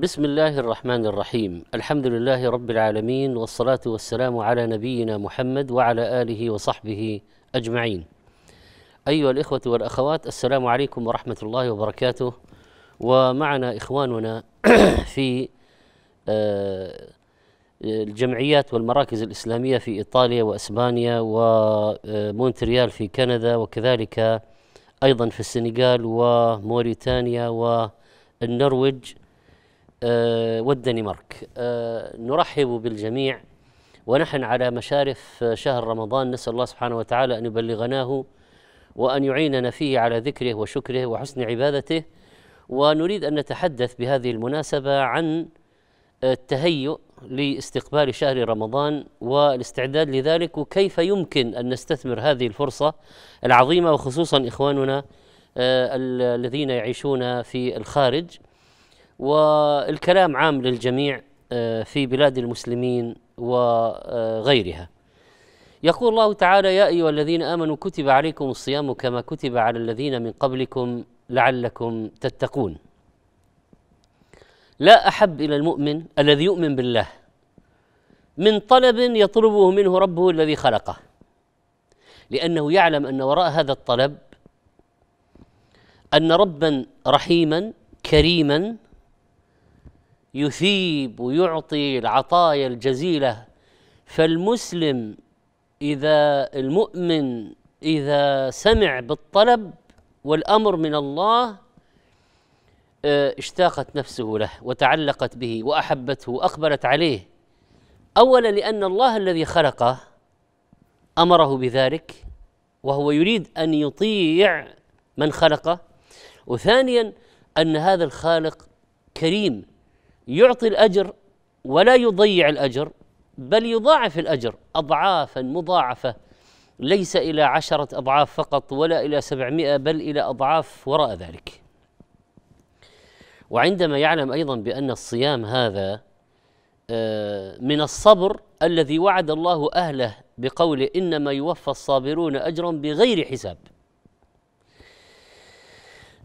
بسم الله الرحمن الرحيم الحمد لله رب العالمين والصلاة والسلام على نبينا محمد وعلى آله وصحبه أجمعين أيها الإخوة والأخوات السلام عليكم ورحمة الله وبركاته ومعنا إخواننا في الجمعيات والمراكز الإسلامية في إيطاليا وأسبانيا ومونتريال في كندا وكذلك أيضا في السنغال وموريتانيا والنرويج آه، والدنمارك آه، نرحب بالجميع ونحن على مشارف آه، شهر رمضان نسأل الله سبحانه وتعالى أن يبلغناه وأن يعيننا فيه على ذكره وشكره وحسن عبادته ونريد أن نتحدث بهذه المناسبة عن التهيؤ لاستقبال شهر رمضان والاستعداد لذلك وكيف يمكن أن نستثمر هذه الفرصة العظيمة وخصوصا إخواننا الذين يعيشون في الخارج والكلام عام للجميع آه، في بلاد المسلمين وغيرها يقول الله تعالى يا ايها الذين امنوا كتب عليكم الصيام كما كتب على الذين من قبلكم لعلكم تتقون لا احب الى المؤمن الذي يؤمن بالله من طلب يطلبه منه ربه الذي خلقه لانه يعلم ان وراء هذا الطلب ان ربا رحيما كريما يثيب ويعطي العطايا الجزيله فالمسلم اذا المؤمن اذا سمع بالطلب والامر من الله آه، اشتاقت نفسه له وتعلقت به واحبته واقبلت عليه اولا لان الله الذي خلقه امره بذلك وهو يريد ان يطيع من خلقه وثانيا ان هذا الخالق كريم يعطي الاجر ولا يضيع الاجر بل يضاعف الاجر اضعافا مضاعفه ليس الى عشره اضعاف فقط ولا الى سبعمائه بل الى اضعاف وراء ذلك وعندما يعلم ايضا بان الصيام هذا آه، من الصبر الذي وعد الله اهله بقوله انما يوفى الصابرون اجرا بغير حساب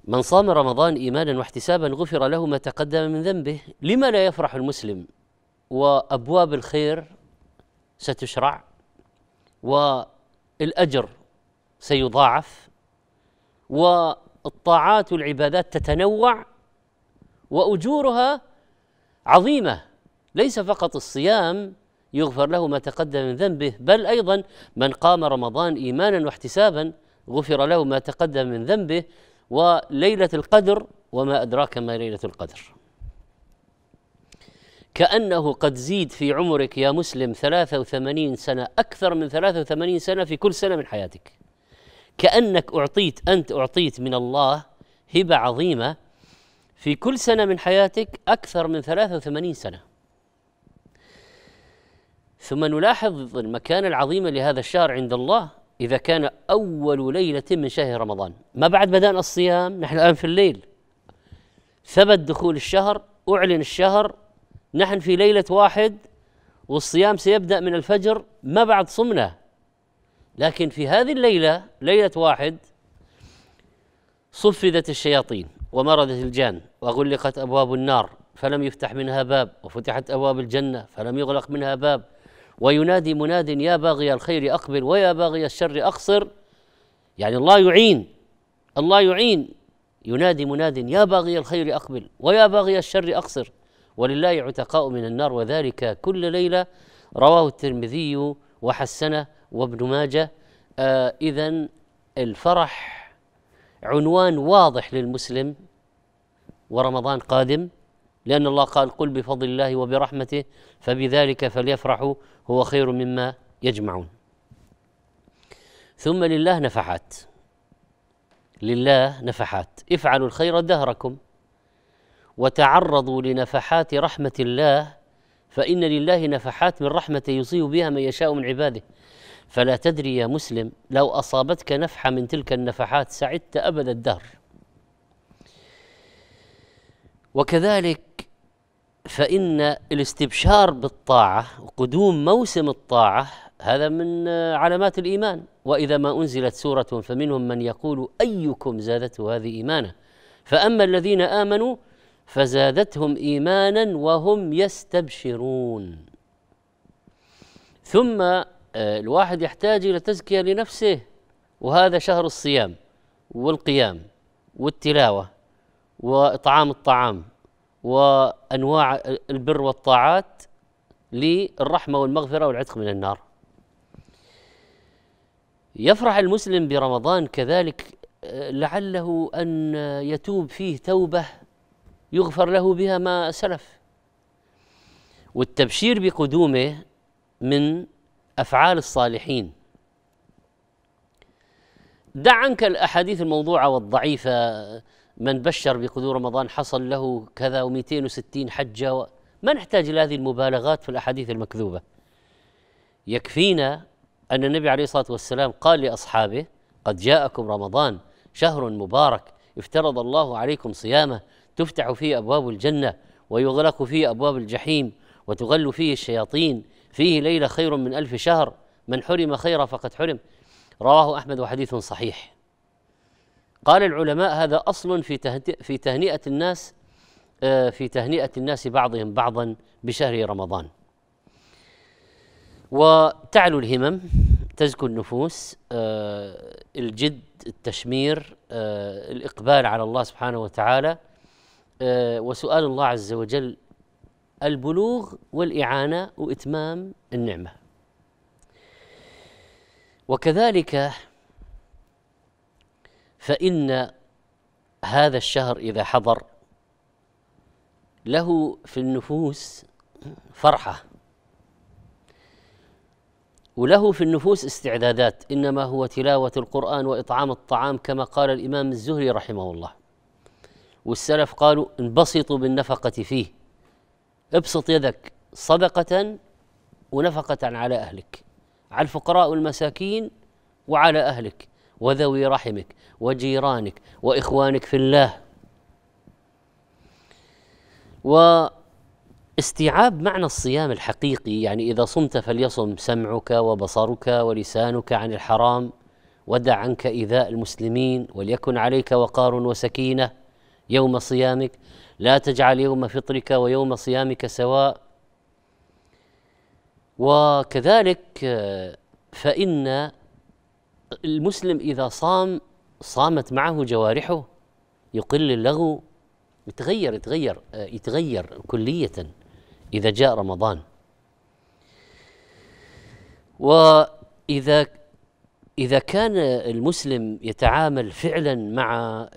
من صام رمضان ايمانا واحتسابا غفر له ما تقدم من ذنبه لما لا يفرح المسلم وابواب الخير ستشرع والاجر سيضاعف والطاعات والعبادات تتنوع واجورها عظيمه ليس فقط الصيام يغفر له ما تقدم من ذنبه بل ايضا من قام رمضان ايمانا واحتسابا غفر له ما تقدم من ذنبه وليله القدر وما ادراك ما ليله القدر كأنه قد زيد في عمرك يا مسلم 83 سنة أكثر من 83 سنة في كل سنة من حياتك كأنك أعطيت أنت أعطيت من الله هبة عظيمة في كل سنة من حياتك أكثر من 83 سنة ثم نلاحظ المكانة العظيمة لهذا الشهر عند الله إذا كان أول ليلة من شهر رمضان ما بعد بدأنا الصيام نحن الآن في الليل ثبت دخول الشهر أعلن الشهر نحن في ليلة واحد والصيام سيبدأ من الفجر ما بعد صمنا لكن في هذه الليلة ليلة واحد صفدت الشياطين ومردت الجان وغلقت أبواب النار فلم يفتح منها باب وفتحت أبواب الجنة فلم يغلق منها باب وينادي مناد يا باغي الخير اقبل ويا باغي الشر اقصر يعني الله يعين الله يعين ينادي مناد يا باغي الخير اقبل ويا باغي الشر اقصر ولله عتقاء من النار وذلك كل ليله رواه الترمذي وحسنه وابن ماجه آه اذا الفرح عنوان واضح للمسلم ورمضان قادم لأن الله قال قل بفضل الله وبرحمته فبذلك فليفرحوا هو خير مما يجمعون ثم لله نفحات لله نفحات افعلوا الخير دهركم وتعرضوا لنفحات رحمة الله فإن لله نفحات من رحمة يصيب بها من يشاء من عباده فلا تدري يا مسلم لو أصابتك نفحة من تلك النفحات سعدت أبد الدهر وكذلك فإن الاستبشار بالطاعة وقدوم موسم الطاعة هذا من علامات الإيمان وإذا ما أنزلت سورة فمنهم من يقول أيكم زادته هذه إيمانا فأما الذين آمنوا فزادتهم إيمانا وهم يستبشرون ثم آه، الواحد يحتاج إلى تزكية لنفسه وهذا شهر الصيام والقيام والتلاوة واطعام الطعام وانواع البر والطاعات للرحمه والمغفره والعتق من النار يفرح المسلم برمضان كذلك آه، لعله ان يتوب فيه توبه يغفر له بها ما سلف والتبشير بقدومه من افعال الصالحين دع عنك الاحاديث الموضوعه والضعيفه من بشر بقدور رمضان حصل له كذا و260 حجة و... ما نحتاج إلى هذه المبالغات في الأحاديث المكذوبة يكفينا أن النبي عليه الصلاة والسلام قال لأصحابه قد جاءكم رمضان شهر مبارك افترض الله عليكم صيامه تفتح فيه أبواب الجنة ويغلق فيه أبواب الجحيم وتغل فيه الشياطين فيه ليلة خير من ألف شهر من حرم خيرا فقد حرم رواه أحمد وحديث صحيح قال العلماء هذا اصل في في تهنئه الناس آه، في تهنئه الناس بعضهم بعضا بشهر رمضان وتعلو الهمم تزكو النفوس آه، الجد التشمير آه، الاقبال على الله سبحانه وتعالى وسؤال الله عز وجل البلوغ والاعانه واتمام النعمه وكذلك فإن هذا الشهر إذا حضر له في النفوس فرحة وله في النفوس استعدادات إنما هو تلاوة القرآن وإطعام الطعام كما قال الإمام الزهري رحمه الله والسلف قالوا انبسطوا بالنفقة فيه ابسط يدك صدقة ونفقة على أهلك على الفقراء والمساكين وعلى أهلك وذوي رحمك وجيرانك واخوانك في الله واستيعاب معنى الصيام الحقيقي يعني اذا صمت فليصم سمعك وبصرك ولسانك عن الحرام ودع عنك ايذاء المسلمين وليكن عليك وقار وسكينه يوم صيامك لا تجعل يوم فطرك ويوم صيامك سواء وكذلك فإن المسلم إذا صام صامت معه جوارحه يقل اللغو يتغير يتغير يتغير كلية إذا جاء رمضان وإذا إذا كان المسلم يتعامل فعلا مع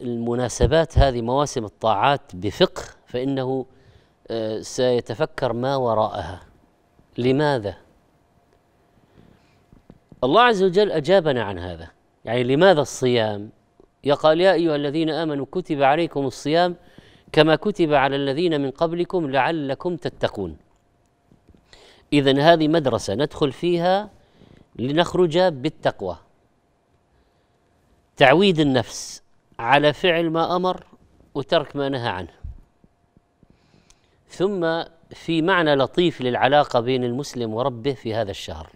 المناسبات هذه مواسم الطاعات بفقه فإنه آه، سيتفكر ما وراءها لماذا الله عز وجل اجابنا عن هذا يعني لماذا الصيام يقال يا ايها الذين امنوا كتب عليكم الصيام كما كتب على الذين من قبلكم لعلكم تتقون اذا هذه مدرسه ندخل فيها لنخرج بالتقوى تعويد النفس على فعل ما امر وترك ما نهى عنه ثم في معنى لطيف للعلاقه بين المسلم وربه في هذا الشهر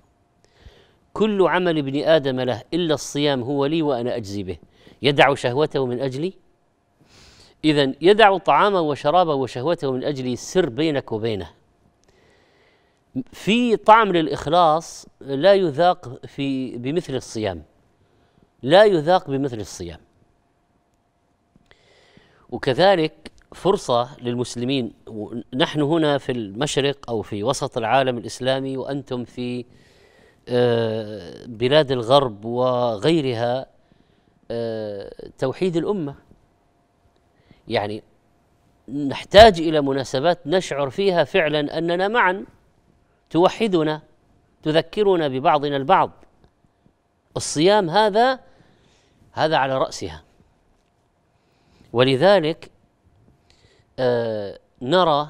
كل عمل ابن آدم له إلا الصيام هو لي وأنا أجزي به يدع شهوته من أجلي إذا يدع طعامه وشرابه وشهوته من أجلي السر بينك وبينه في طعم للإخلاص لا يذاق في بمثل الصيام لا يذاق بمثل الصيام وكذلك فرصة للمسلمين نحن هنا في المشرق أو في وسط العالم الإسلامي وأنتم في آه، بلاد الغرب وغيرها آه، توحيد الامه يعني نحتاج الى مناسبات نشعر فيها فعلا اننا معا توحدنا تذكرنا ببعضنا البعض الصيام هذا هذا على راسها ولذلك آه، نرى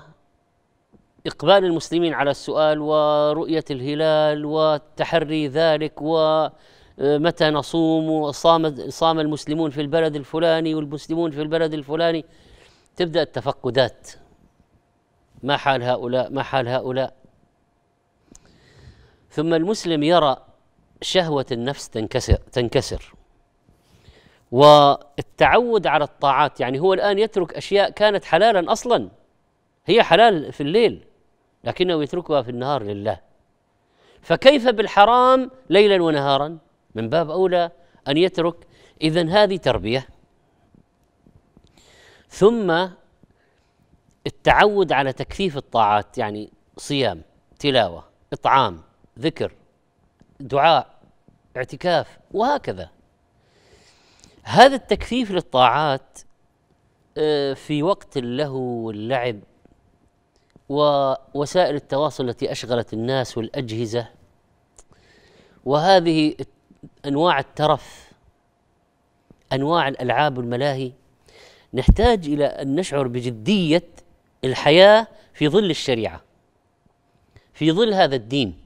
إقبال المسلمين على السؤال ورؤية الهلال وتحري ذلك ومتى نصوم وصام صام المسلمون في البلد الفلاني والمسلمون في البلد الفلاني تبدأ التفقدات ما حال هؤلاء ما حال هؤلاء ثم المسلم يرى شهوة النفس تنكسر تنكسر والتعود على الطاعات يعني هو الآن يترك أشياء كانت حلالا أصلا هي حلال في الليل لكنه يتركها في النهار لله فكيف بالحرام ليلا ونهارا من باب اولى ان يترك اذا هذه تربيه ثم التعود على تكثيف الطاعات يعني صيام تلاوه اطعام ذكر دعاء اعتكاف وهكذا هذا التكثيف للطاعات آه، في وقت اللهو واللعب ووسائل التواصل التي اشغلت الناس والاجهزه وهذه انواع الترف انواع الالعاب والملاهي نحتاج الى ان نشعر بجديه الحياه في ظل الشريعه في ظل هذا الدين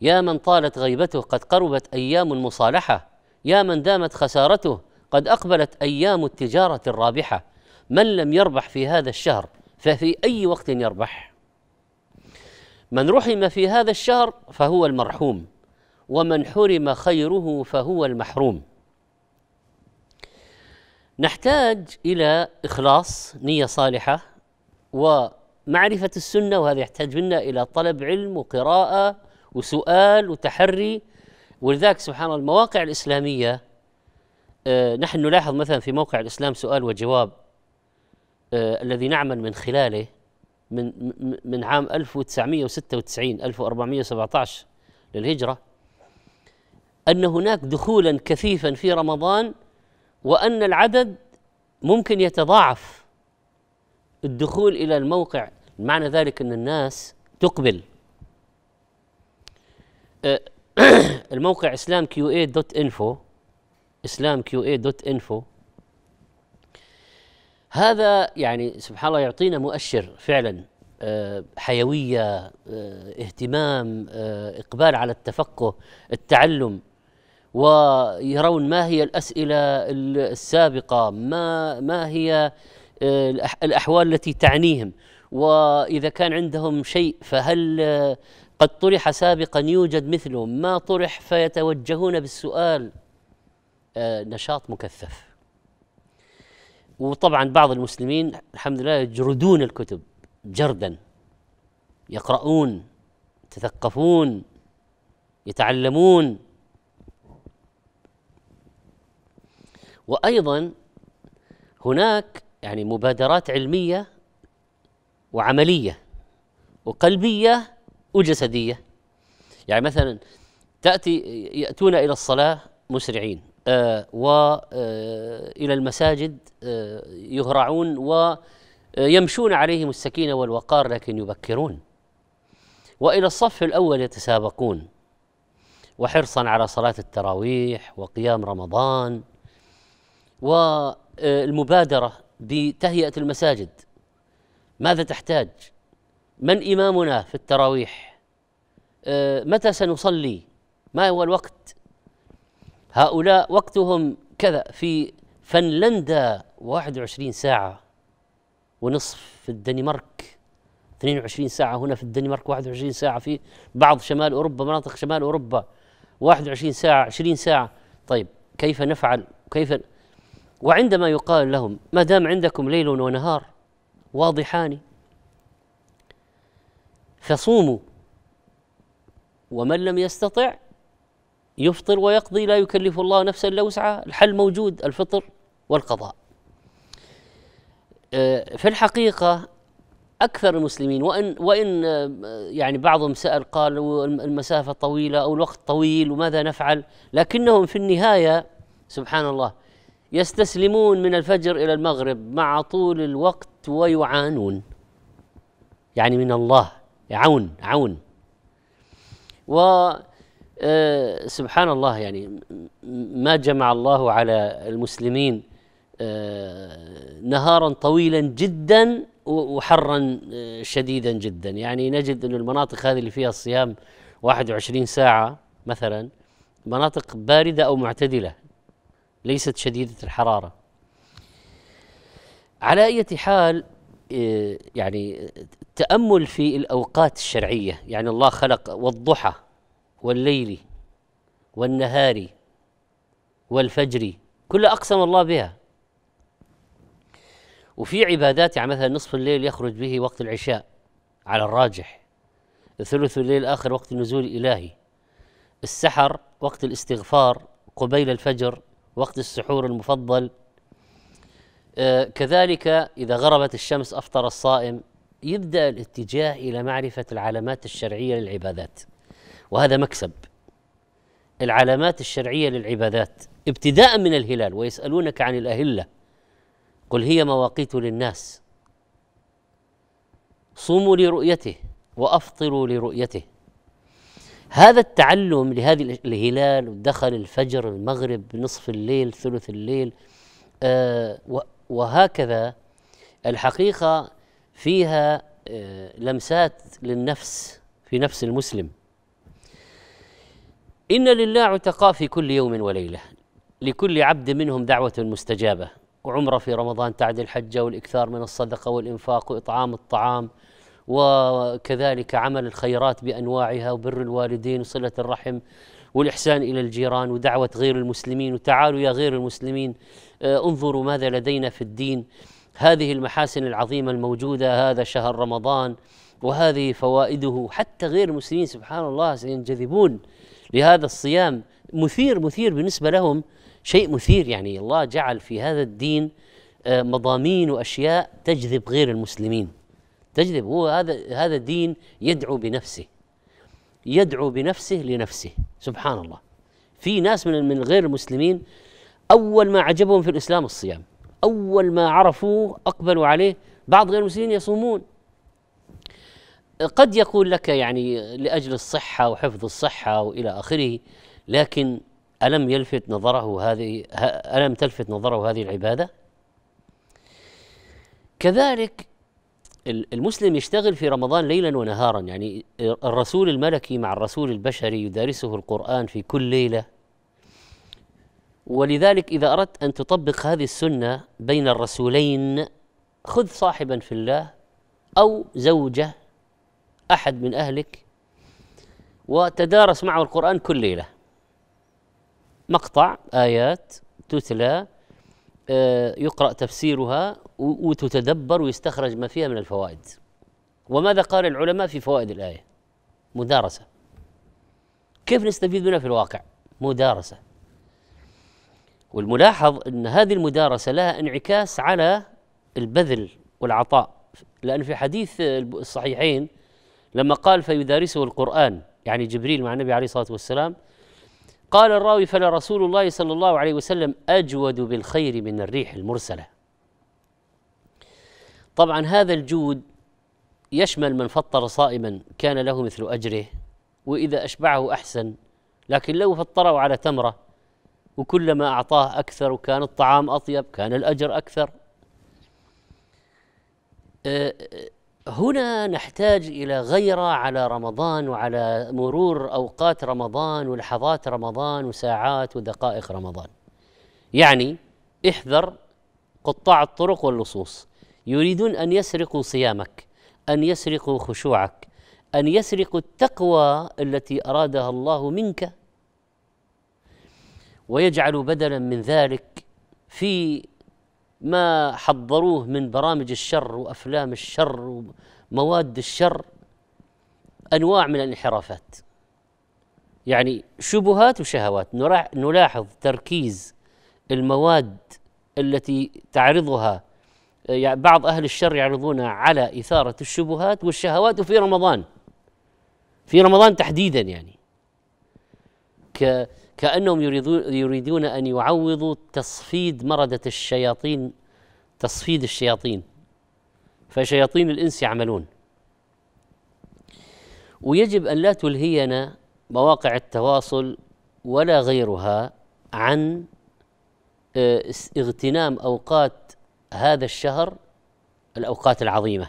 يا من طالت غيبته قد قربت ايام المصالحه يا من دامت خسارته قد اقبلت ايام التجاره الرابحه من لم يربح في هذا الشهر ففي أي وقت يربح من رحم في هذا الشهر فهو المرحوم ومن حرم خيره فهو المحروم نحتاج إلى إخلاص نية صالحة ومعرفة السنة وهذا يحتاج منا إلى طلب علم وقراءة وسؤال وتحري ولذلك سبحان الله المواقع الإسلامية آه، نحن نلاحظ مثلا في موقع الإسلام سؤال وجواب آه، الذي نعمل من خلاله من من عام 1996 1417 للهجرة أن هناك دخولا كثيفا في رمضان وأن العدد ممكن يتضاعف الدخول إلى الموقع معنى ذلك أن الناس تقبل آه، الموقع اسلام كيو اي دوت انفو اسلام كيو اي دوت انفو هذا يعني سبحان الله يعطينا مؤشر فعلا آه، حيويه آه، اهتمام آه، اقبال على التفقه التعلم ويرون ما هي الاسئله السابقه ما ما هي الاحوال التي تعنيهم واذا كان عندهم شيء فهل قد طرح سابقا يوجد مثله ما طرح فيتوجهون بالسؤال نشاط مكثف وطبعا بعض المسلمين الحمد لله يجردون الكتب جردا يقرؤون يتثقفون يتعلمون وايضا هناك يعني مبادرات علميه وعمليه وقلبيه وجسديه يعني مثلا تاتي ياتون الى الصلاه مسرعين آه، والى آه، المساجد آه، يهرعون ويمشون عليهم السكينه والوقار لكن يبكرون والى الصف الاول يتسابقون وحرصا على صلاه التراويح وقيام رمضان والمبادره بتهيئه المساجد ماذا تحتاج من امامنا في التراويح متى سنصلي ما هو الوقت هؤلاء وقتهم كذا في فنلندا 21 ساعة ونصف في الدنمارك 22 ساعة هنا في الدنمارك 21 ساعة في بعض شمال أوروبا مناطق شمال أوروبا 21 ساعة 20 ساعة طيب كيف نفعل كيف وعندما يقال لهم ما دام عندكم ليل ونهار واضحان فصوموا ومن لم يستطع يفطر ويقضي لا يكلف الله نفسا الا وسعها الحل موجود الفطر والقضاء آه، في الحقيقه اكثر المسلمين وان وان آه، يعني بعضهم سال قالوا المسافه طويله او الوقت طويل وماذا نفعل لكنهم في النهايه سبحان الله يستسلمون من الفجر الى المغرب مع طول الوقت ويعانون يعني من الله عون عون و آه، سبحان الله يعني ما جمع الله على المسلمين آه، نهارا طويلا جدا وحرا آه، شديدا جدا يعني نجد أن المناطق هذه اللي فيها الصيام 21 ساعة مثلا مناطق باردة أو معتدلة ليست شديدة الحرارة على أي حال يعني تأمل في الأوقات الشرعية يعني الله خلق والضحى والليل والنهار والفجر كلها أقسم الله بها وفي عبادات يعني مثلا نصف الليل يخرج به وقت العشاء على الراجح ثلث الليل آخر وقت النزول الإلهي السحر وقت الاستغفار قبيل الفجر وقت السحور المفضل آه كذلك إذا غربت الشمس أفطر الصائم يبدأ الاتجاه إلى معرفة العلامات الشرعية للعبادات وهذا مكسب العلامات الشرعيه للعبادات ابتداء من الهلال ويسالونك عن الاهله قل هي مواقيت للناس صوموا لرؤيته وافطروا لرؤيته هذا التعلم لهذه الهلال ودخل الفجر المغرب نصف الليل ثلث الليل آه وهكذا الحقيقه فيها آه لمسات للنفس في نفس المسلم إن لله عتقاء في كل يوم وليلة لكل عبد منهم دعوة مستجابة وعمرة في رمضان تعد الحجة والإكثار من الصدقة والإنفاق وإطعام الطعام وكذلك عمل الخيرات بأنواعها وبر الوالدين وصلة الرحم والإحسان إلى الجيران ودعوة غير المسلمين وتعالوا يا غير المسلمين آه، انظروا ماذا لدينا في الدين هذه المحاسن العظيمة الموجودة هذا شهر رمضان وهذه فوائده حتى غير المسلمين سبحان الله سينجذبون بهذا الصيام مثير مثير بالنسبه لهم شيء مثير يعني الله جعل في هذا الدين آه، مضامين واشياء تجذب غير المسلمين تجذب هو هذا هذا الدين يدعو بنفسه يدعو بنفسه لنفسه سبحان الله في ناس من من غير المسلمين اول ما عجبهم في الاسلام الصيام اول ما عرفوه اقبلوا عليه بعض غير المسلمين يصومون قد يقول لك يعني لاجل الصحه وحفظ الصحه والى اخره لكن الم يلفت نظره هذه الم تلفت نظره هذه العباده كذلك المسلم يشتغل في رمضان ليلا ونهارا يعني الرسول الملكي مع الرسول البشري يدارسه القرآن في كل ليلة ولذلك إذا أردت أن تطبق هذه السنة بين الرسولين خذ صاحبا في الله أو زوجة احد من اهلك وتدارس معه القران كل ليله مقطع ايات تتلى آه، يقرا تفسيرها وتتدبر ويستخرج ما فيها من الفوائد وماذا قال العلماء في فوائد الايه مدارسه كيف نستفيد منها في الواقع مدارسه والملاحظ ان هذه المدارسه لها انعكاس على البذل والعطاء لان في حديث الصحيحين لما قال فيدارسه القرآن يعني جبريل مع النبي عليه الصلاة والسلام قال الراوي فلا رسول الله صلى الله عليه وسلم أجود بالخير من الريح المرسلة طبعا هذا الجود يشمل من فطر صائما كان له مثل أجره وإذا أشبعه أحسن لكن لو فطره على تمرة وكلما أعطاه أكثر وكان الطعام أطيب كان الأجر أكثر أه، هنا نحتاج الى غيره على رمضان وعلى مرور اوقات رمضان ولحظات رمضان وساعات ودقائق رمضان. يعني احذر قطاع الطرق واللصوص يريدون ان يسرقوا صيامك، ان يسرقوا خشوعك، ان يسرقوا التقوى التي ارادها الله منك ويجعل بدلا من ذلك في ما حضروه من برامج الشر وافلام الشر ومواد الشر انواع من الانحرافات يعني شبهات وشهوات نلاحظ تركيز المواد التي تعرضها يعني بعض اهل الشر يعرضونها على اثاره الشبهات والشهوات وفي رمضان في رمضان تحديدا يعني ك كأنهم يريدون أن يعوضوا تصفيد مردة الشياطين تصفيد الشياطين فشياطين الإنس يعملون ويجب أن لا تلهينا مواقع التواصل ولا غيرها عن آه، اغتنام أوقات هذا الشهر الأوقات العظيمة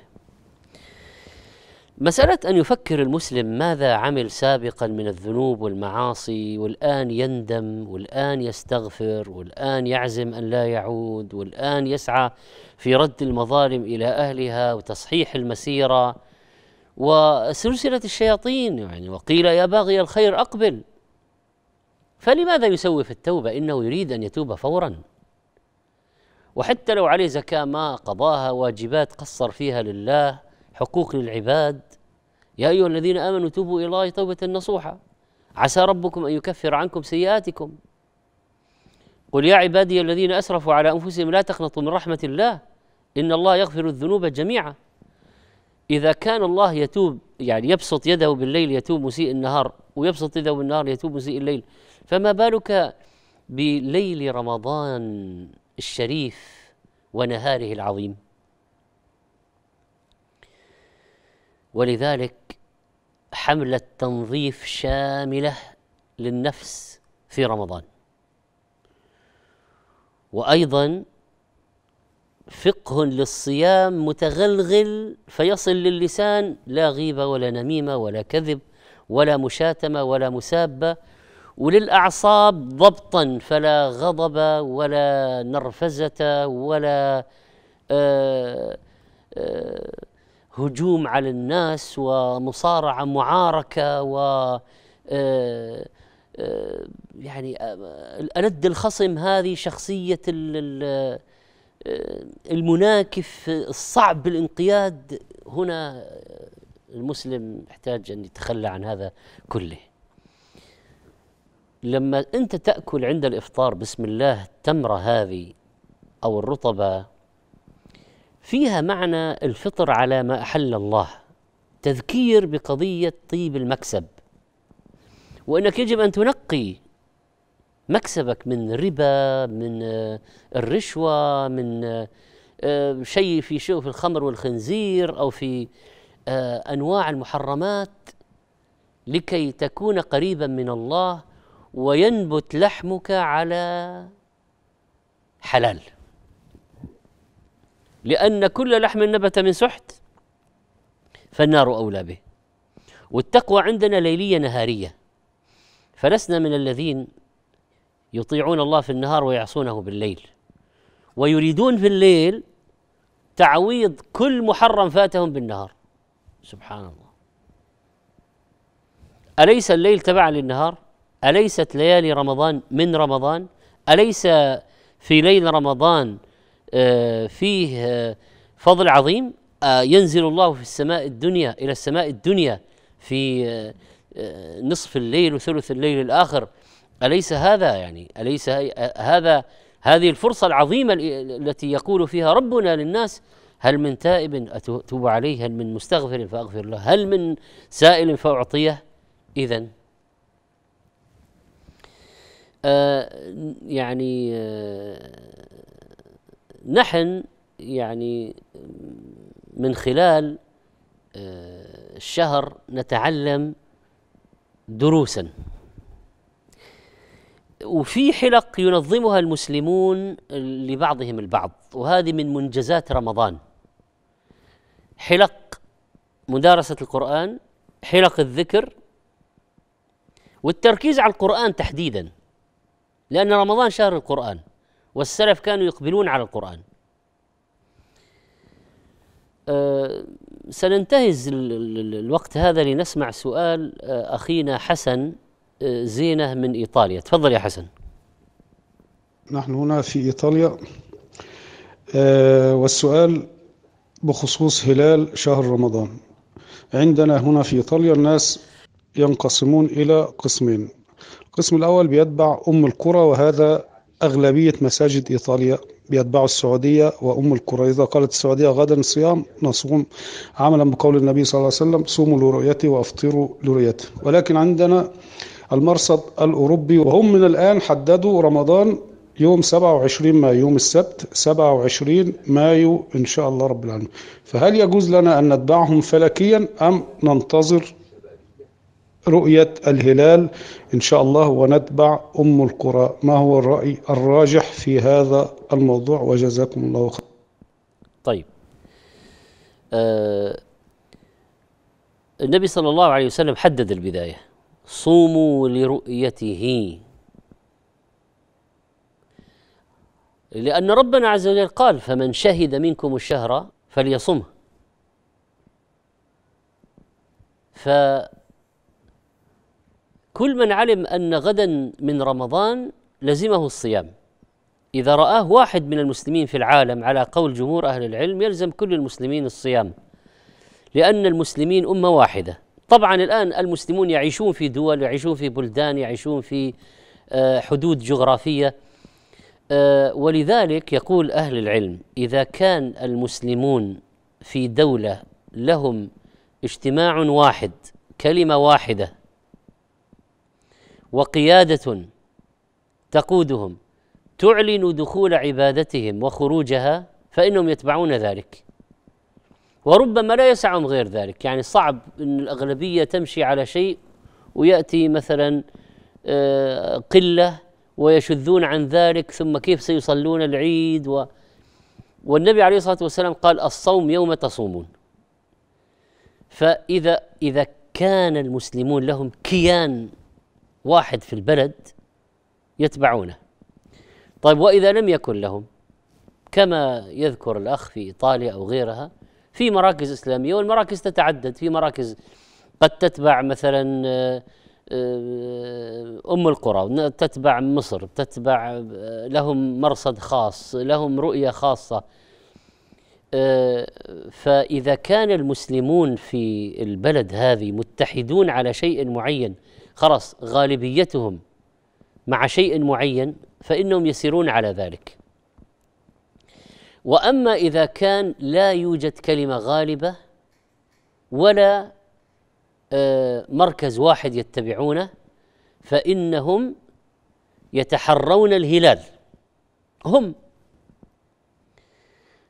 مسألة أن يفكر المسلم ماذا عمل سابقا من الذنوب والمعاصي والآن يندم والآن يستغفر والآن يعزم أن لا يعود والآن يسعى في رد المظالم إلى أهلها وتصحيح المسيرة وسلسلة الشياطين يعني وقيل يا باغي الخير أقبل فلماذا يسوي في التوبة إنه يريد أن يتوب فورا وحتى لو عليه زكاة ما قضاها واجبات قصر فيها لله حقوق للعباد يا أيها الذين آمنوا توبوا إلى الله توبة نصوحة عسى ربكم أن يكفر عنكم سيئاتكم قل يا عبادي الذين أسرفوا على أنفسهم لا تقنطوا من رحمة الله إن الله يغفر الذنوب جميعا إذا كان الله يتوب يعني يبسط يده بالليل يتوب مسيء النهار ويبسط يده بالنهار يتوب مسيء الليل فما بالك بليل رمضان الشريف ونهاره العظيم ولذلك حملة تنظيف شاملة للنفس في رمضان وأيضا فقه للصيام متغلغل فيصل للسان لا غيبة ولا نميمة ولا كذب ولا مشاتمة ولا مسابة وللأعصاب ضبطا فلا غضب ولا نرفزة ولا آآ آه، آآ آه، هجوم على الناس ومصارعه معاركه و آه، آه، يعني آه، الد الخصم هذه شخصيه المناكف الصعب الانقياد هنا المسلم يحتاج ان يتخلى عن هذا كله لما انت تاكل عند الافطار بسم الله التمره هذه او الرطبه فيها معنى الفطر على ما احل الله تذكير بقضيه طيب المكسب وانك يجب ان تنقي مكسبك من ربا من آه، الرشوه من آه، آه، شيء في شيء في الخمر والخنزير او في انواع المحرمات لكي تكون قريبا من الله وينبت لحمك على حلال لأن كل لحم نبت من سحت فالنار أولى به والتقوى عندنا ليلية نهارية فلسنا من الذين يطيعون الله في النهار ويعصونه بالليل ويريدون في الليل تعويض كل محرم فاتهم بالنهار سبحان الله أليس الليل تبعا للنهار أليست ليالي رمضان من رمضان أليس في ليل رمضان آه، فيه آه، فضل عظيم آه، ينزل الله في السماء الدنيا الى السماء الدنيا في نصف الليل وثلث الليل الاخر اليس هذا يعني اليس هذا هذه الفرصه العظيمه التي يقول فيها ربنا للناس هل من تائب اتوب عليه هل من مستغفر فاغفر له هل من سائل فاعطيه اذا آه يعني آه نحن يعني من خلال آه، الشهر نتعلم دروسا وفي حلق ينظمها المسلمون لبعضهم البعض وهذه من منجزات رمضان حلق مدارسة القرآن حلق الذكر والتركيز على القرآن تحديدا لأن رمضان شهر القرآن والسلف كانوا يقبلون على القرآن أه سننتهز الوقت هذا لنسمع سؤال أه، أخينا حسن أه، زينة من إيطاليا تفضل يا حسن نحن هنا في إيطاليا أه والسؤال بخصوص هلال شهر رمضان عندنا هنا في إيطاليا الناس ينقسمون إلى قسمين القسم الأول بيتبع أم القرى وهذا أغلبية مساجد إيطاليا بيتبعوا السعودية وأم القرى إذا قالت السعودية غدا صيام نصوم عملا بقول النبي صلى الله عليه وسلم صوموا لرؤيتي وأفطروا لرؤيتي ولكن عندنا المرصد الأوروبي وهم من الآن حددوا رمضان يوم 27 مايو يوم السبت 27 مايو إن شاء الله رب العالمين فهل يجوز لنا أن نتبعهم فلكيا أم ننتظر رؤية الهلال إن شاء الله ونتبع أم القرى ما هو الرأي الراجح في هذا الموضوع وجزاكم الله خير طيب آه النبي صلى الله عليه وسلم حدد البداية صوموا لرؤيته لأن ربنا عز وجل قال فمن شهد منكم الشهر فليصمه ف كل من علم أن غدا من رمضان لزمه الصيام إذا رآه واحد من المسلمين في العالم على قول جمهور أهل العلم يلزم كل المسلمين الصيام لأن المسلمين أمة واحدة طبعا الآن المسلمون يعيشون في دول يعيشون في بلدان يعيشون في آه، حدود جغرافية آه، ولذلك يقول أهل العلم إذا كان المسلمون في دولة لهم اجتماع واحد كلمة واحدة وقياده تقودهم تعلن دخول عبادتهم وخروجها فانهم يتبعون ذلك وربما لا يسعهم غير ذلك يعني صعب ان الاغلبيه تمشي على شيء وياتي مثلا آه، قله ويشذون عن ذلك ثم كيف سيصلون العيد و والنبي عليه الصلاه والسلام قال الصوم يوم تصومون فاذا اذا كان المسلمون لهم كيان واحد في البلد يتبعونه طيب واذا لم يكن لهم كما يذكر الاخ في ايطاليا او غيرها في مراكز اسلاميه والمراكز تتعدد في مراكز قد تتبع مثلا آه، آه، ام القرى تتبع مصر تتبع آه، لهم مرصد خاص لهم رؤيه خاصه فاذا كان المسلمون في البلد هذه متحدون على شيء معين خلاص غالبيتهم مع شيء معين فإنهم يسيرون على ذلك وأما إذا كان لا يوجد كلمة غالبة ولا آه، مركز واحد يتبعونه فإنهم يتحرون الهلال هم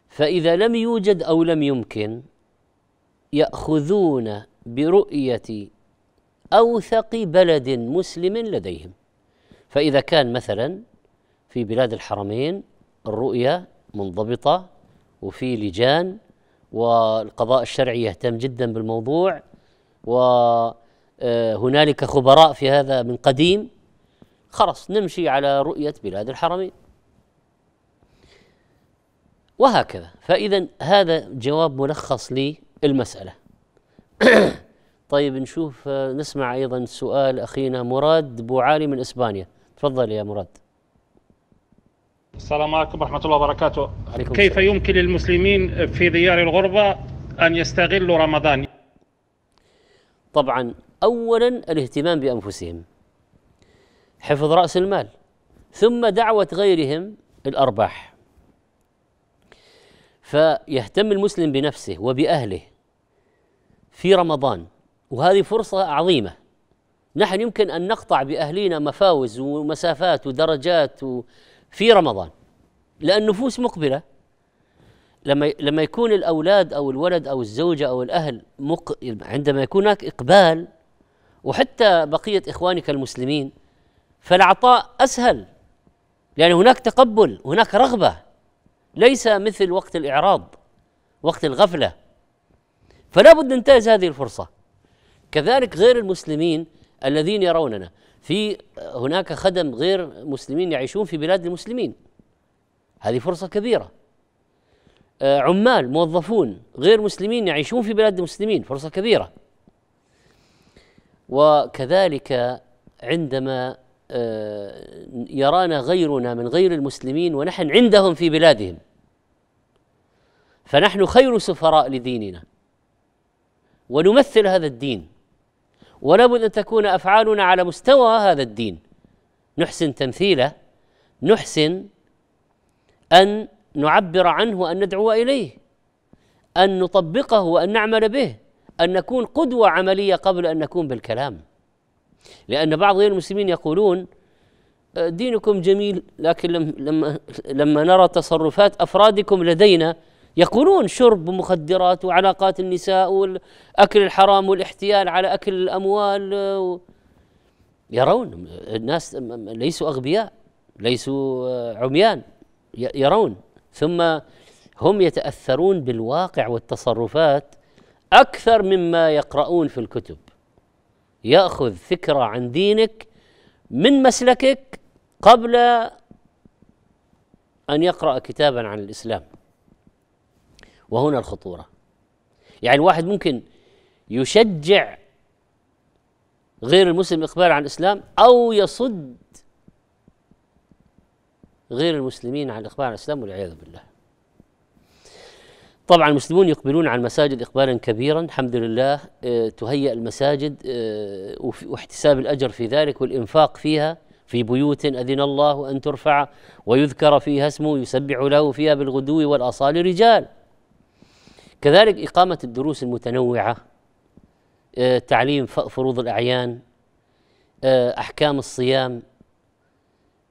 فإذا لم يوجد أو لم يمكن يأخذون برؤية اوثق بلد مسلم لديهم فاذا كان مثلا في بلاد الحرمين الرؤيه منضبطه وفي لجان والقضاء الشرعي يهتم جدا بالموضوع وهنالك آه، خبراء في هذا من قديم خلص نمشي على رؤيه بلاد الحرمين وهكذا فاذا هذا جواب ملخص للمساله طيب نشوف آه، نسمع ايضا سؤال اخينا مراد بوعالي من اسبانيا تفضل يا مراد السلام عليكم ورحمه الله وبركاته كيف السلام. يمكن للمسلمين في ديار الغربه ان يستغلوا رمضان طبعا اولا الاهتمام بانفسهم حفظ راس المال ثم دعوه غيرهم الارباح فيهتم المسلم بنفسه وباهله في رمضان وهذه فرصه عظيمه نحن يمكن ان نقطع باهلينا مفاوز ومسافات ودرجات في رمضان لان النفوس مقبله لما لما يكون الاولاد او الولد او الزوجه او الاهل مق... عندما يكون هناك اقبال وحتى بقيه اخوانك المسلمين فالعطاء اسهل لان هناك تقبل هناك رغبه ليس مثل وقت الاعراض وقت الغفله فلا بد ننتهز هذه الفرصه كذلك غير المسلمين الذين يروننا في هناك خدم غير مسلمين يعيشون في بلاد المسلمين هذه فرصة كبيرة آه، عمال موظفون غير مسلمين يعيشون في بلاد المسلمين فرصة كبيرة وكذلك عندما آه، يرانا غيرنا من غير المسلمين ونحن عندهم في بلادهم فنحن خير سفراء لديننا ونمثل هذا الدين ولابد ان تكون افعالنا على مستوى هذا الدين نحسن تمثيله نحسن ان نعبر عنه وان ندعو اليه ان نطبقه وان نعمل به ان نكون قدوه عمليه قبل ان نكون بالكلام لان بعض غير المسلمين يقولون دينكم جميل لكن لما لما نرى تصرفات افرادكم لدينا يقولون شرب مخدرات وعلاقات النساء والأكل الحرام والاحتيال على أكل الأموال و... يرون الناس ليسوا أغبياء ليسوا عميان يرون ثم هم يتأثرون بالواقع والتصرفات أكثر مما يقرؤون في الكتب يأخذ فكرة عن دينك من مسلكك قبل أن يقرأ كتابا عن الإسلام وهنا الخطوره يعني الواحد ممكن يشجع غير المسلم اقبال عن الاسلام او يصد غير المسلمين عن الاقبال عن الاسلام والعياذ بالله طبعا المسلمون يقبلون على المساجد اقبالا كبيرا الحمد لله آه، تهيئ المساجد آه، واحتساب الاجر في ذلك والانفاق فيها في بيوت اذن الله ان ترفع ويذكر فيها اسمه يسبح له فيها بالغدو والاصال رجال كذلك إقامة الدروس المتنوعة آه، تعليم فروض الأعيان آه، أحكام الصيام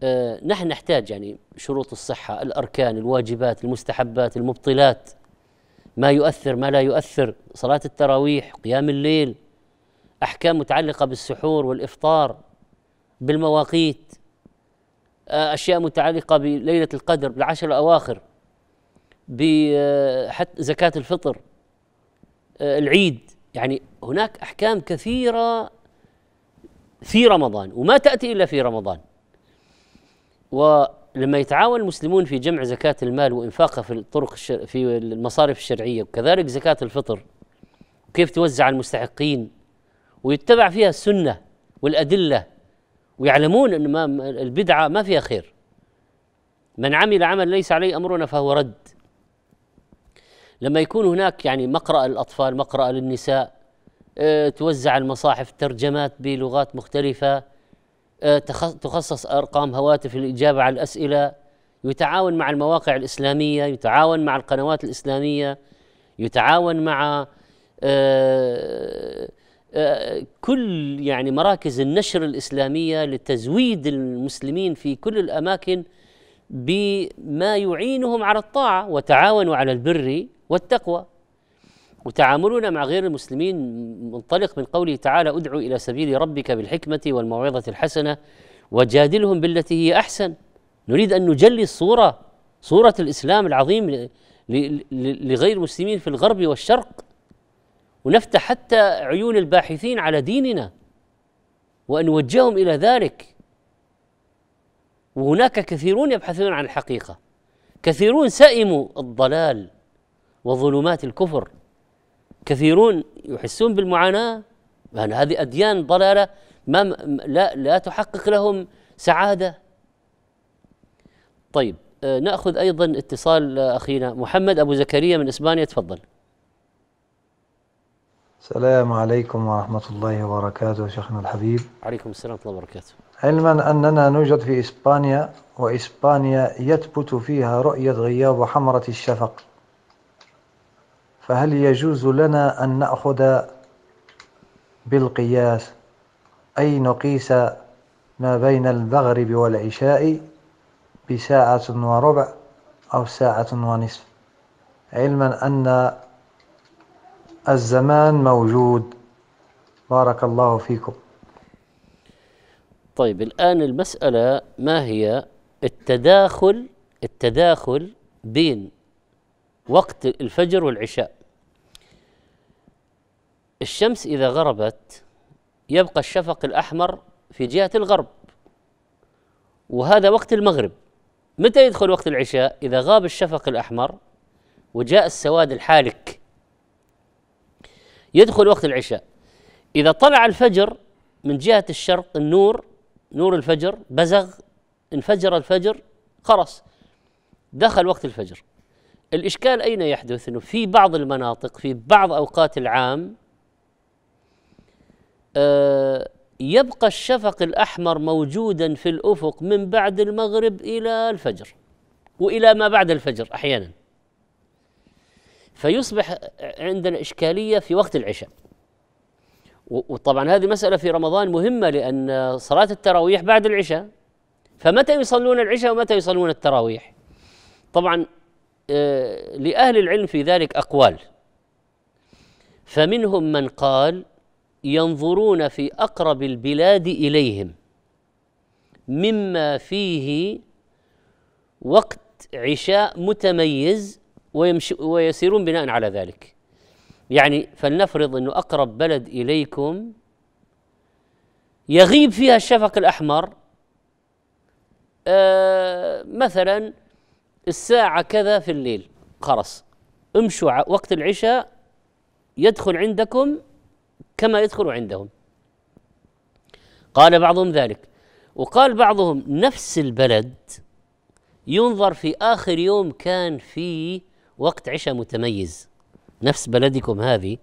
آه، نحن نحتاج يعني شروط الصحة الأركان الواجبات المستحبات المبطلات ما يؤثر ما لا يؤثر صلاة التراويح قيام الليل أحكام متعلقة بالسحور والإفطار بالمواقيت أشياء متعلقة بليلة القدر بالعشر الأواخر بحتى آه، زكاة الفطر آه، العيد يعني هناك أحكام كثيرة في رمضان وما تأتي إلا في رمضان ولما يتعاون المسلمون في جمع زكاة المال وإنفاقها في الطرق الشر في المصارف الشرعية وكذلك زكاة الفطر وكيف توزع على المستحقين ويتبع فيها السنة والأدلة ويعلمون أن ما البدعة ما فيها خير من عمل عمل ليس عليه أمرنا فهو رد لما يكون هناك يعني مقرأ للأطفال مقرأ للنساء آه، توزع المصاحف ترجمات بلغات مختلفة آه، تخصص أرقام هواتف للإجابة على الأسئلة يتعاون مع المواقع الإسلامية يتعاون مع القنوات الإسلامية يتعاون مع آه، كل يعني مراكز النشر الإسلامية لتزويد المسلمين في كل الأماكن بما يعينهم على الطاعة وتعاونوا على البر والتقوى وتعاملنا مع غير المسلمين منطلق من قوله تعالى ادعو إلى سبيل ربك بالحكمة والموعظة الحسنة وجادلهم بالتي هي أحسن نريد أن نجلي الصورة صورة الإسلام العظيم لغير المسلمين في الغرب والشرق ونفتح حتى عيون الباحثين على ديننا وأن نوجههم إلى ذلك وهناك كثيرون يبحثون عن الحقيقه كثيرون سئموا الضلال وظلمات الكفر كثيرون يحسون بالمعاناه يعني هذه اديان ضلاله ما لا لا تحقق لهم سعاده طيب آه، ناخذ ايضا اتصال آه، اخينا محمد ابو زكريا من اسبانيا تفضل السلام عليكم ورحمه الله وبركاته شيخنا الحبيب عليكم السلام ورحمه الله وبركاته علما أننا نوجد في إسبانيا وإسبانيا يثبت فيها رؤية غياب حمرة الشفق فهل يجوز لنا أن نأخذ بالقياس أي نقيس ما بين المغرب والعشاء بساعة وربع أو ساعة ونصف علما أن الزمان موجود بارك الله فيكم طيب الآن المسألة ما هي التداخل التداخل بين وقت الفجر والعشاء الشمس إذا غربت يبقى الشفق الأحمر في جهة الغرب وهذا وقت المغرب متى يدخل وقت العشاء إذا غاب الشفق الأحمر وجاء السواد الحالك يدخل وقت العشاء إذا طلع الفجر من جهة الشرق النور نور الفجر بزغ انفجر الفجر قرص دخل وقت الفجر الإشكال أين يحدث أنه في بعض المناطق في بعض أوقات العام آه، يبقى الشفق الأحمر موجودا في الأفق من بعد المغرب إلى الفجر وإلى ما بعد الفجر أحيانا فيصبح عندنا إشكالية في وقت العشاء وطبعا هذه مسألة في رمضان مهمة لأن صلاة التراويح بعد العشاء فمتى يصلون العشاء ومتى يصلون التراويح طبعا آه، لأهل العلم في ذلك أقوال فمنهم من قال ينظرون في أقرب البلاد إليهم مما فيه وقت عشاء متميز ويمشي ويسيرون بناء على ذلك يعني فلنفرض انه اقرب بلد اليكم يغيب فيها الشفق الاحمر آه مثلا الساعة كذا في الليل خلاص امشوا وقت العشاء يدخل عندكم كما يدخل عندهم قال بعضهم ذلك وقال بعضهم نفس البلد ينظر في آخر يوم كان فيه وقت عشاء متميز نفس بلدكم هذه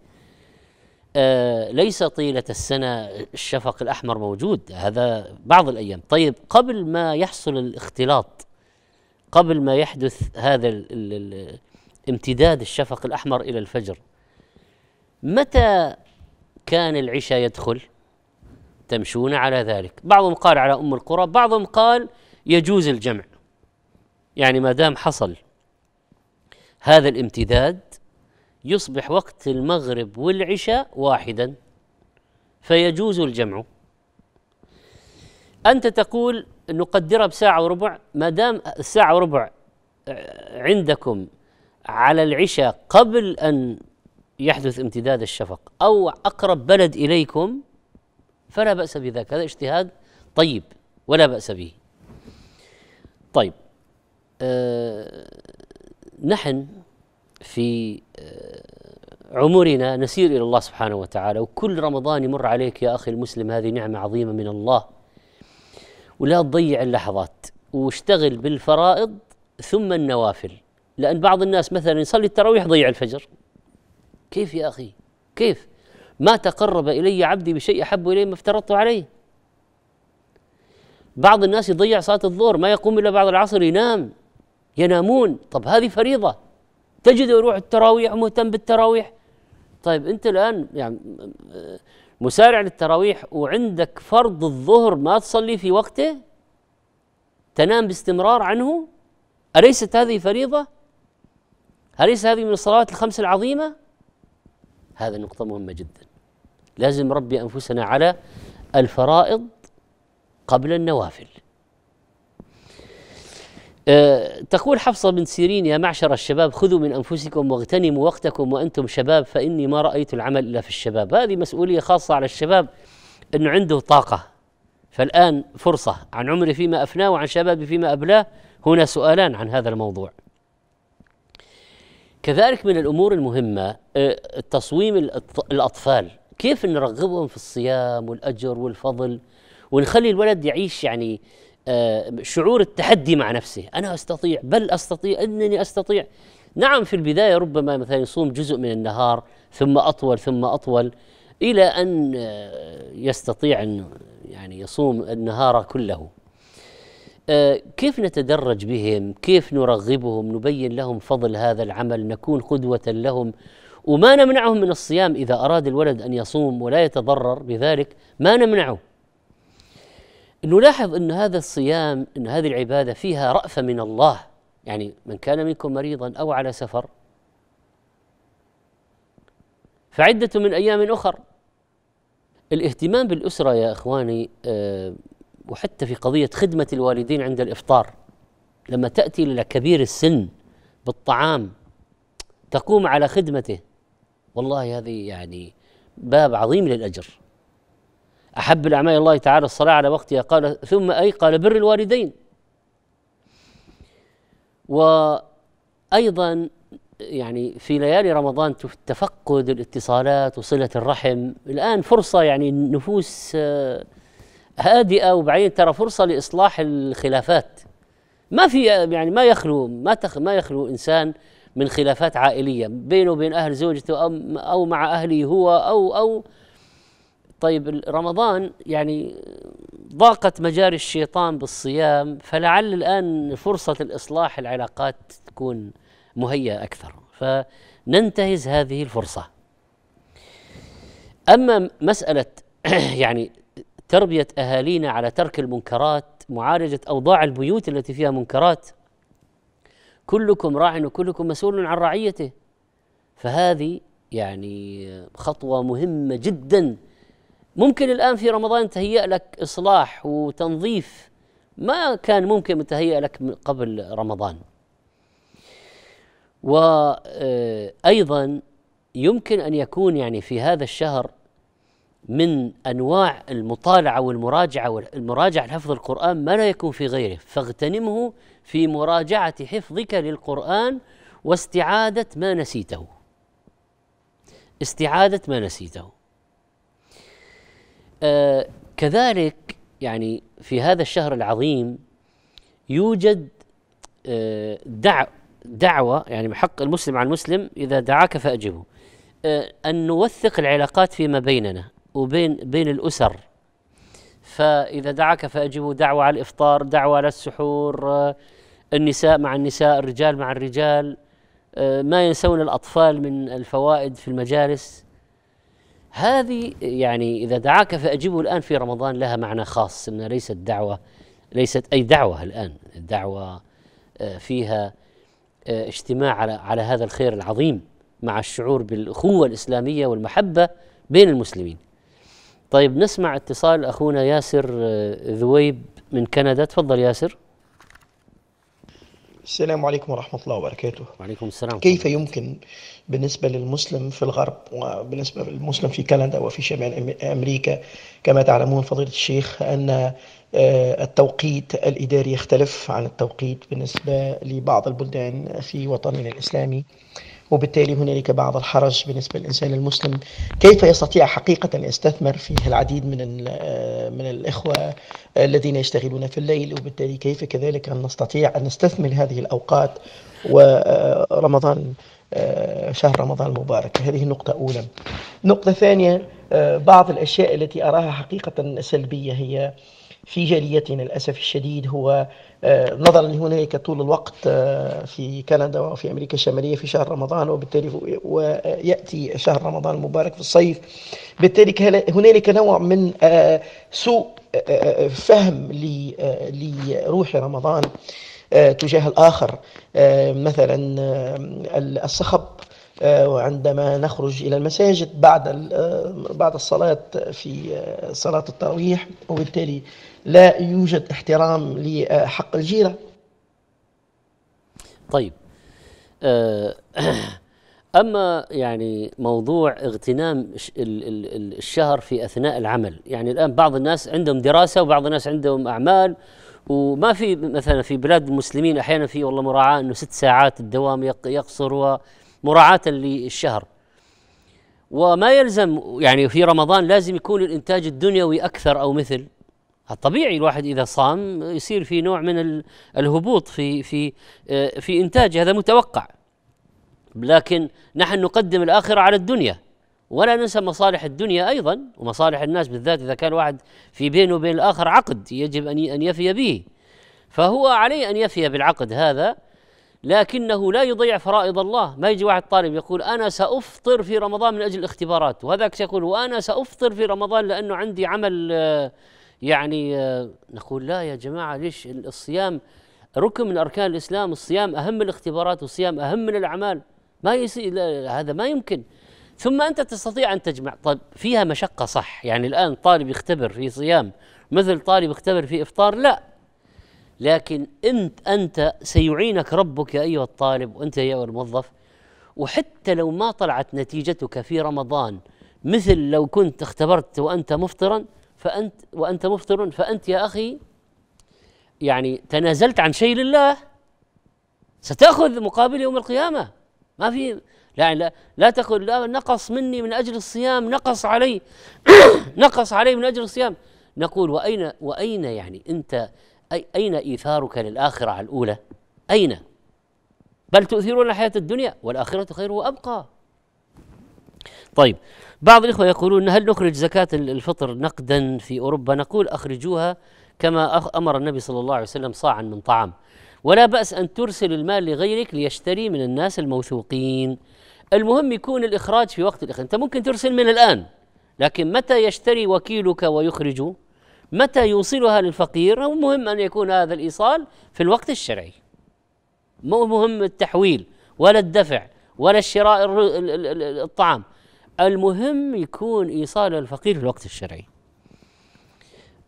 آه، ليس طيلة السنة الشفق الأحمر موجود هذا بعض الأيام طيب قبل ما يحصل الاختلاط قبل ما يحدث هذا امتداد الشفق الأحمر إلى الفجر متى كان العشاء يدخل تمشون على ذلك بعضهم قال على أم القرى بعضهم قال يجوز الجمع يعني ما دام حصل هذا الامتداد يصبح وقت المغرب والعشاء واحدا فيجوز الجمع أنت تقول نقدرها بساعة وربع ما دام الساعة وربع عندكم على العشاء قبل أن يحدث امتداد الشفق أو أقرب بلد إليكم فلا بأس بذلك هذا اجتهاد طيب ولا بأس به طيب أه نحن في آه، عمرنا نسير الى الله سبحانه وتعالى وكل رمضان يمر عليك يا اخي المسلم هذه نعمه عظيمه من الله ولا تضيع اللحظات واشتغل بالفرائض ثم النوافل لان بعض الناس مثلا يصلي التراويح ضيع الفجر كيف يا اخي كيف ما تقرب الي عبدي بشيء احب اليه ما افترضت عليه بعض الناس يضيع صلاه الظهر ما يقوم الا بعد العصر ينام ينامون طب هذه فريضه تجد يروح التراويح مهتم بالتراويح طيب انت الان يعني مسارع للتراويح وعندك فرض الظهر ما تصلي في وقته تنام باستمرار عنه أليست هذه فريضة؟ أليس هذه من الصلوات الخمس العظيمة؟ هذا نقطة مهمة جدا لازم نربي أنفسنا على الفرائض قبل النوافل أه، تقول حفصة بن سيرين يا معشر الشباب خذوا من أنفسكم واغتنموا وقتكم وأنتم شباب فإني ما رأيت العمل إلا في الشباب هذه مسؤولية خاصة على الشباب أنه عنده طاقة فالآن فرصة عن عمري فيما أفناه وعن شبابي فيما أبلاه هنا سؤالان عن هذا الموضوع كذلك من الأمور المهمة أه، تصويم الأطفال كيف نرغبهم في الصيام والأجر والفضل ونخلي الولد يعيش يعني شعور التحدي مع نفسه أنا أستطيع بل أستطيع أنني أستطيع نعم في البداية ربما مثلا يصوم جزء من النهار ثم أطول ثم أطول إلى أن آه، يستطيع أن يعني يصوم النهار كله آه، كيف نتدرج بهم كيف نرغبهم نبين لهم فضل هذا العمل نكون قدوة لهم وما نمنعهم من الصيام إذا أراد الولد أن يصوم ولا يتضرر بذلك ما نمنعه نلاحظ أن هذا الصيام أن هذه العبادة فيها رأفة من الله يعني من كان منكم مريضا أو على سفر فعدة من أيام أخر الاهتمام بالأسرة يا إخواني آه، وحتى في قضية خدمة الوالدين عند الإفطار لما تأتي إلى كبير السن بالطعام تقوم على خدمته والله هذه يعني باب عظيم للأجر أحب الأعمال الله تعالى الصلاة على وقتها قال ثم أي قال بر الوالدين وأيضا يعني في ليالي رمضان تفقد الاتصالات وصلة الرحم الآن فرصة يعني النفوس آه، هادئة وبعدين ترى فرصة لإصلاح الخلافات ما في يعني ما يخلو ما ما يخلو إنسان من خلافات عائلية بينه وبين أهل زوجته أو, أو مع أهله هو أو أو طيب رمضان يعني ضاقت مجاري الشيطان بالصيام فلعل الآن فرصة الإصلاح العلاقات تكون مهيئة أكثر فننتهز هذه الفرصة أما مسألة يعني تربية أهالينا على ترك المنكرات معالجة أوضاع البيوت التي فيها منكرات كلكم راع وكلكم مسؤول عن رعيته فهذه يعني خطوة مهمة جدا ممكن الآن في رمضان تهيأ لك إصلاح وتنظيف ما كان ممكن متهيأ لك من قبل رمضان وأيضا يمكن أن يكون يعني في هذا الشهر من أنواع المطالعة والمراجعة والمراجعة لحفظ القرآن ما لا يكون في غيره فاغتنمه في مراجعة حفظك للقرآن واستعادة ما نسيته استعادة ما نسيته آه كذلك يعني في هذا الشهر العظيم يوجد آه دع دعوة يعني حق المسلم على المسلم إذا دعاك فأجبه آه أن نوثق العلاقات فيما بيننا وبين بين الأسر فإذا دعاك فأجبه دعوة على الإفطار دعوة على السحور آه، النساء مع النساء الرجال مع الرجال آه، ما ينسون الأطفال من الفوائد في المجالس هذه يعني إذا دعاك فأجبه الآن في رمضان لها معنى خاص أنها ليست دعوة ليست أي دعوة الآن الدعوة آه، فيها آه، اجتماع على, على هذا الخير العظيم مع الشعور بالأخوة الإسلامية والمحبة بين المسلمين طيب نسمع اتصال أخونا ياسر آه، ذويب من كندا تفضل ياسر السلام عليكم ورحمة الله وبركاته وعليكم السلام كيف يمكن بالنسبة للمسلم في الغرب وبالنسبة للمسلم في كندا وفي شمال أمريكا كما تعلمون فضيلة الشيخ أن آه، التوقيت الإداري يختلف عن التوقيت بالنسبة لبعض البلدان في وطننا الإسلامي وبالتالي هنالك بعض الحرج بالنسبة للإنسان المسلم كيف يستطيع حقيقة أن يستثمر فيه العديد من من الإخوة الذين يشتغلون في الليل وبالتالي كيف كذلك أن نستطيع أن نستثمر هذه الأوقات ورمضان آه، شهر رمضان المبارك هذه نقطة أولى نقطة ثانية آه، بعض الأشياء التي أراها حقيقة سلبية هي في جاليتنا للأسف الشديد هو آه، نظرا لهنالك طول الوقت آه، في كندا وفي أمريكا الشمالية في شهر رمضان وبالتالي ويأتي شهر رمضان المبارك في الصيف بالتالي هنالك نوع من آه، سوء فهم لروح رمضان تجاه الآخر مثلا الصخب وعندما نخرج الى المساجد بعد بعد الصلاه في صلاه التراويح وبالتالي لا يوجد احترام لحق الجيرة طيب آه، أما يعني موضوع اغتنام الشهر في أثناء العمل يعني الآن بعض الناس عندهم دراسة وبعض الناس عندهم أعمال وما في مثلا في بلاد المسلمين أحيانا في والله مراعاة أنه ست ساعات الدوام يقصر ومراعاة للشهر وما يلزم يعني في رمضان لازم يكون الإنتاج الدنيوي أكثر أو مثل الطبيعي الواحد اذا صام يصير في نوع من الهبوط في في آه، في انتاج هذا متوقع لكن نحن نقدم الاخره على الدنيا ولا ننسى مصالح الدنيا ايضا ومصالح الناس بالذات اذا كان واحد في بينه وبين الاخر عقد يجب ان ان يفي به فهو عليه ان يفي بالعقد هذا لكنه لا يضيع فرائض الله ما يجي واحد طالب يقول أنا سأفطر في رمضان من أجل الاختبارات وهذاك يقول وأنا سأفطر في رمضان لأنه عندي عمل آه، يعني آه، نقول لا يا جماعة ليش الصيام ركن من أركان الإسلام الصيام أهم من الاختبارات والصيام أهم من الأعمال ما يصير هذا ما يمكن ثم أنت تستطيع أن تجمع طيب فيها مشقة صح يعني الآن طالب يختبر في صيام مثل طالب يختبر في إفطار لا لكن أنت أنت سيعينك ربك أيها الطالب وأنت يا أيها الموظف وحتى لو ما طلعت نتيجتك في رمضان مثل لو كنت اختبرت وأنت مفطرا فأنت وأنت مفطر فأنت يا أخي يعني تنازلت عن شيء لله ستأخذ مقابل يوم القيامة ما في لا لا, لا تقل لا نقص مني من أجل الصيام نقص علي نقص علي من أجل الصيام نقول وأين وأين يعني أنت أي أين إيثارك للآخرة على الأولى أين بل تؤثرون الحياة الدنيا والآخرة خير وأبقى طيب بعض الإخوة يقولون هل نخرج زكاة الفطر نقدا في أوروبا نقول أخرجوها كما أمر النبي صلى الله عليه وسلم صاعا من طعام ولا بأس أن ترسل المال لغيرك ليشتري من الناس الموثوقين المهم يكون الإخراج في وقت الإخراج أنت ممكن ترسل من الآن لكن متى يشتري وكيلك ويخرج متى يوصلها للفقير المهم أن يكون هذا الإيصال في الوقت الشرعي مو مهم التحويل ولا الدفع ولا الشراء الطعام المهم يكون ايصال الفقير في الوقت الشرعي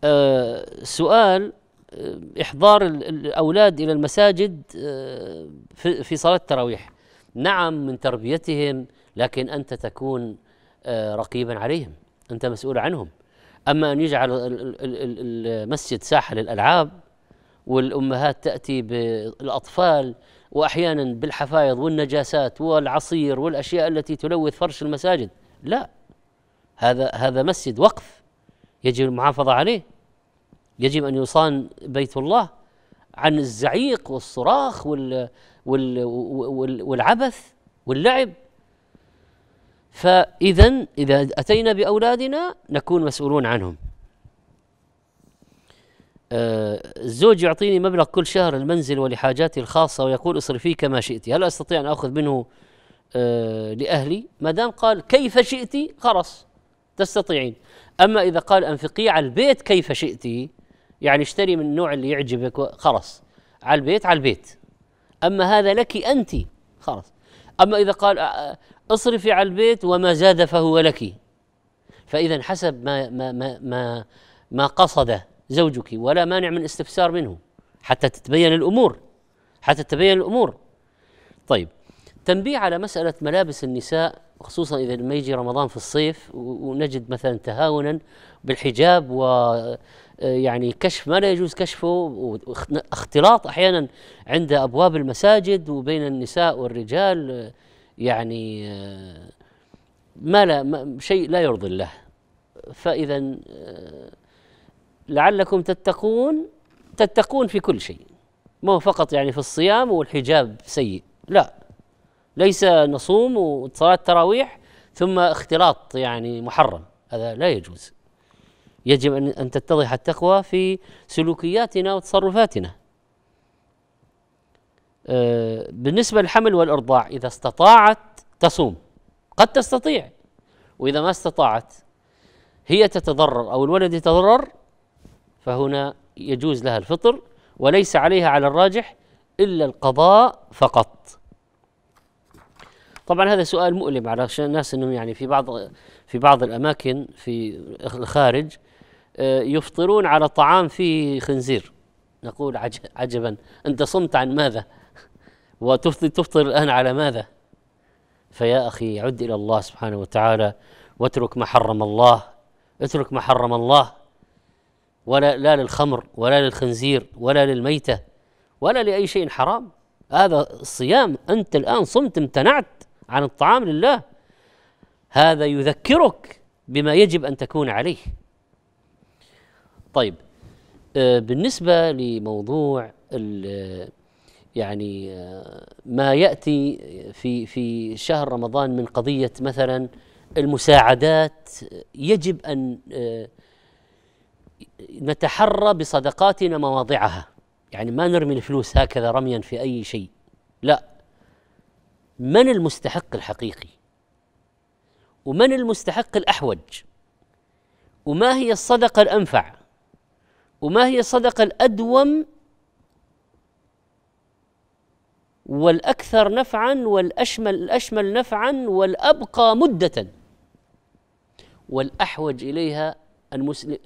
أه سؤال آه، احضار الاولاد الى المساجد آه، في صلاه التراويح نعم من تربيتهم لكن انت تكون آه، رقيبا عليهم انت مسؤول عنهم اما ان يجعل المسجد ساحه للالعاب والامهات تاتي بالاطفال واحيانا بالحفايض والنجاسات والعصير والاشياء التي تلوث فرش المساجد لا هذا هذا مسجد وقف يجب المحافظه عليه يجب ان يصان بيت الله عن الزعيق والصراخ وال وال والعبث واللعب فاذا اذا اتينا باولادنا نكون مسؤولون عنهم آه، الزوج يعطيني مبلغ كل شهر المنزل ولحاجاتي الخاصة ويقول اصرفيه كما شئت هل أستطيع أن أخذ منه آه، لأهلي ما دام قال كيف شئت خلاص تستطيعين أما إذا قال أنفقي على البيت كيف شئت يعني اشتري من النوع اللي يعجبك خلاص على البيت على البيت أما هذا لك أنت خلاص أما إذا قال آه، اصرفي على البيت وما زاد فهو لك فإذا حسب ما ما ما ما, ما قصده زوجك ولا مانع من استفسار منه حتى تتبين الامور حتى تتبين الامور طيب تنبيه على مساله ملابس النساء خصوصا اذا لما يجي رمضان في الصيف ونجد مثلا تهاونا بالحجاب و آه، يعني كشف ما لا يجوز كشفه واختلاط احيانا عند ابواب المساجد وبين النساء والرجال آه، يعني آه، ما لا شيء لا يرضي الله فاذا لعلكم تتقون تتقون في كل شيء ما هو فقط يعني في الصيام والحجاب سيء لا ليس نصوم وصلاة تراويح ثم اختلاط يعني محرم هذا لا يجوز يجب أن تتضح التقوى في سلوكياتنا وتصرفاتنا آه، بالنسبة للحمل والإرضاع إذا استطاعت تصوم قد تستطيع وإذا ما استطاعت هي تتضرر أو الولد يتضرر فهنا يجوز لها الفطر وليس عليها على الراجح إلا القضاء فقط طبعا هذا سؤال مؤلم على الناس انهم يعني في بعض في بعض الاماكن في الخارج آه، يفطرون على طعام فيه خنزير نقول عجبا انت صمت عن ماذا وتفطر الان على ماذا فيا اخي عد الى الله سبحانه وتعالى واترك ما حرم الله اترك ما حرم الله ولا لا للخمر ولا للخنزير ولا للميتة ولا لأي شيء حرام هذا الصيام أنت الآن صمت امتنعت عن الطعام لله هذا يذكرك بما يجب أن تكون عليه طيب آه، بالنسبة لموضوع يعني آه، ما يأتي في في شهر رمضان من قضية مثلا المساعدات يجب أن آه، نتحرى بصدقاتنا مواضعها يعني ما نرمي الفلوس هكذا رميا في اي شيء لا من المستحق الحقيقي ومن المستحق الاحوج وما هي الصدقه الانفع وما هي الصدقه الادوم والاكثر نفعا والاشمل الاشمل نفعا والابقى مده والاحوج اليها المسلم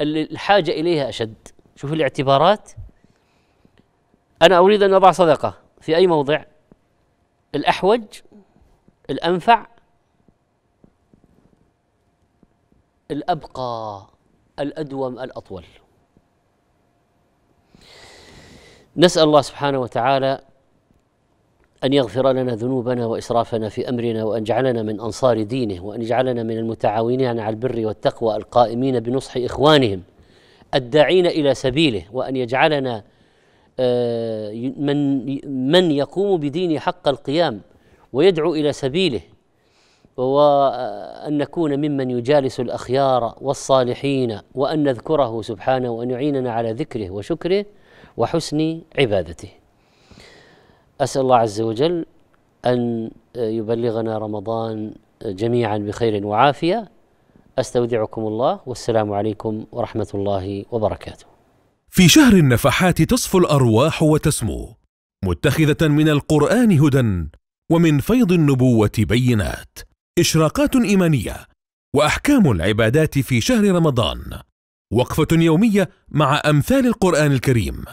الحاجة إليها أشد شوف الاعتبارات أنا أريد أن أضع صدقة في أي موضع الأحوج الأنفع الأبقى الأدوم الأطول نسأل الله سبحانه وتعالى أن يغفر لنا ذنوبنا وإسرافنا في أمرنا وأن يجعلنا من أنصار دينه وأن يجعلنا من المتعاونين على البر والتقوى القائمين بنصح إخوانهم الداعين إلى سبيله وأن يجعلنا آه، من من يقوم بدين حق القيام ويدعو إلى سبيله وأن آه، نكون ممن يجالس الأخيار والصالحين وأن نذكره سبحانه وأن يعيننا على ذكره وشكره وحسن عبادته أسأل الله عز وجل أن آه، يبلغنا رمضان آه، جميعا بخير وعافية أستودعكم الله والسلام عليكم ورحمة الله وبركاته في شهر النفحات تصفو الأرواح وتسمو متخذة من القرآن هدى ومن فيض النبوة بينات إشراقات إيمانية وأحكام العبادات في شهر رمضان وقفة يومية مع أمثال القرآن الكريم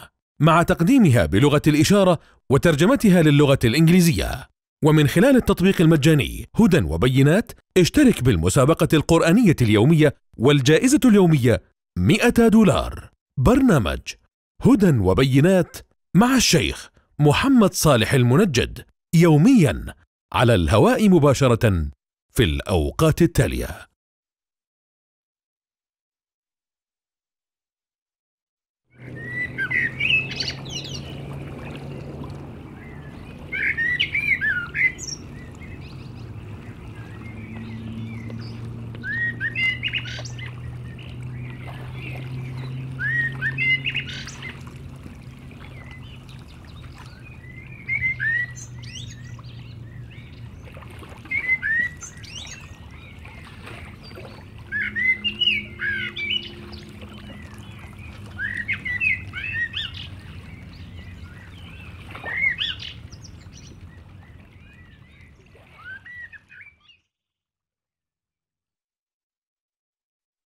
مع تقديمها بلغة الإشارة وترجمتها للغة الإنجليزية ومن خلال التطبيق المجاني هدى وبينات اشترك بالمسابقة القرآنية اليومية والجائزة اليومية 100 دولار برنامج هدى وبينات مع الشيخ محمد صالح المنجد يوميا على الهواء مباشرة في الأوقات التالية